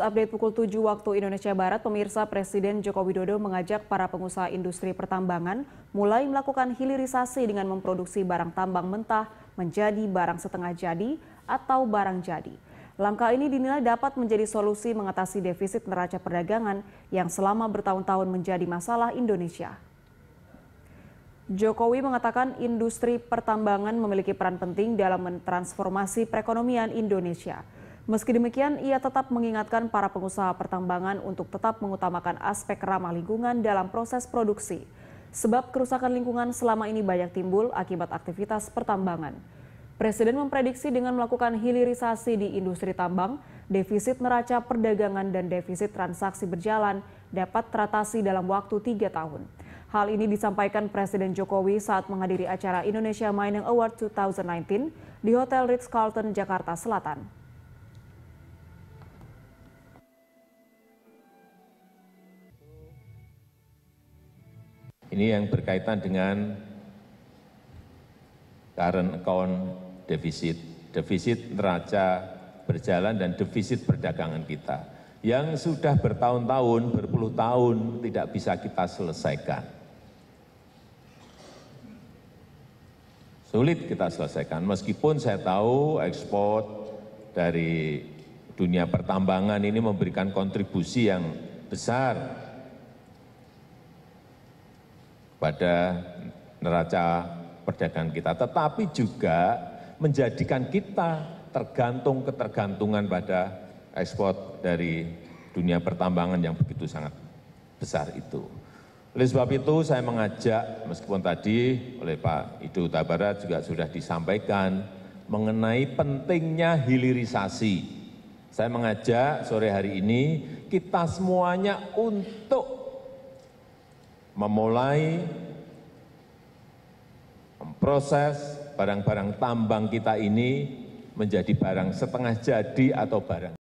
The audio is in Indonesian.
Update pukul 7 waktu Indonesia Barat, pemirsa Presiden Joko Widodo mengajak para pengusaha industri pertambangan mulai melakukan hilirisasi dengan memproduksi barang tambang mentah menjadi barang setengah jadi atau barang jadi. Langkah ini dinilai dapat menjadi solusi mengatasi defisit neraca perdagangan yang selama bertahun-tahun menjadi masalah Indonesia. Jokowi mengatakan industri pertambangan memiliki peran penting dalam mentransformasi perekonomian Indonesia. Meski demikian, ia tetap mengingatkan para pengusaha pertambangan untuk tetap mengutamakan aspek ramah lingkungan dalam proses produksi. Sebab kerusakan lingkungan selama ini banyak timbul akibat aktivitas pertambangan. Presiden memprediksi dengan melakukan hilirisasi di industri tambang, defisit neraca perdagangan dan defisit transaksi berjalan dapat teratasi dalam waktu tiga tahun. Hal ini disampaikan Presiden Jokowi saat menghadiri acara Indonesia Mining Award 2019 di Hotel Ritz-Carlton, Jakarta Selatan. ini yang berkaitan dengan current account defisit, defisit neraca berjalan dan defisit perdagangan kita yang sudah bertahun-tahun, berpuluh tahun tidak bisa kita selesaikan. Sulit kita selesaikan, meskipun saya tahu ekspor dari dunia pertambangan ini memberikan kontribusi yang besar pada neraca perdagangan kita tetapi juga menjadikan kita tergantung ketergantungan pada ekspor dari dunia pertambangan yang begitu sangat besar itu. Oleh sebab itu saya mengajak meskipun tadi oleh Pak Ido Tabara juga sudah disampaikan mengenai pentingnya hilirisasi. Saya mengajak sore hari ini kita semuanya untuk memulai memproses barang barang tambang kita ini menjadi barang setengah jadi atau barang